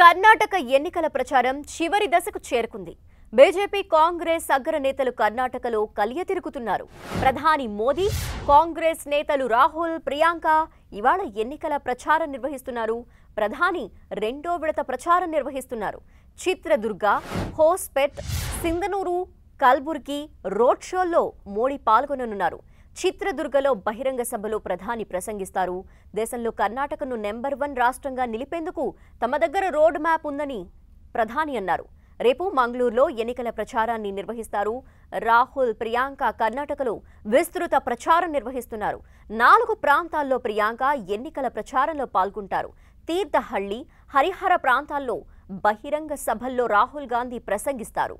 కర్ణాటక ఎన్నికల ప్రచారం చివరి దశకు చేరుకుంది బీజేపీ కాంగ్రెస్ అగ్ర నేతలు కర్ణాటకలో కలియ తిరుగుతున్నారు ప్రధాని మోదీ కాంగ్రెస్ నేతలు రాహుల్ ప్రియాంక ఇవాళ ఎన్నికల ప్రచారం నిర్వహిస్తున్నారు ప్రధాని రెండో విడత ప్రచారం నిర్వహిస్తున్నారు చిత్రదుర్గ హోస్పెట్ సింగనూరు కల్బుర్గి రోడ్ షోల్లో మోడీ పాల్గొననున్నారు చిత్రదుర్గలో బహిరంగ సభలో ప్రధాని ప్రసంగిస్తారు దేశంలో కర్ణాటకను నెంబర్ వన్ రాష్ట్రంగా నిలిపేందుకు తమ దగ్గర రోడ్ మ్యాప్ ఉందని ప్రధాని అన్నారు రేపు మంగళూరులో ఎన్నికల ప్రచారాన్ని నిర్వహిస్తారు రాహుల్ ప్రియాంక కర్ణాటకలో విస్తృత ప్రచారం నిర్వహిస్తున్నారు నాలుగు ప్రాంతాల్లో ప్రియాంక ఎన్నికల ప్రచారంలో పాల్గొంటారు తీర్థహళ్లి హరిహర ప్రాంతాల్లో బహిరంగ సభల్లో రాహుల్ గాంధీ ప్రసంగిస్తారు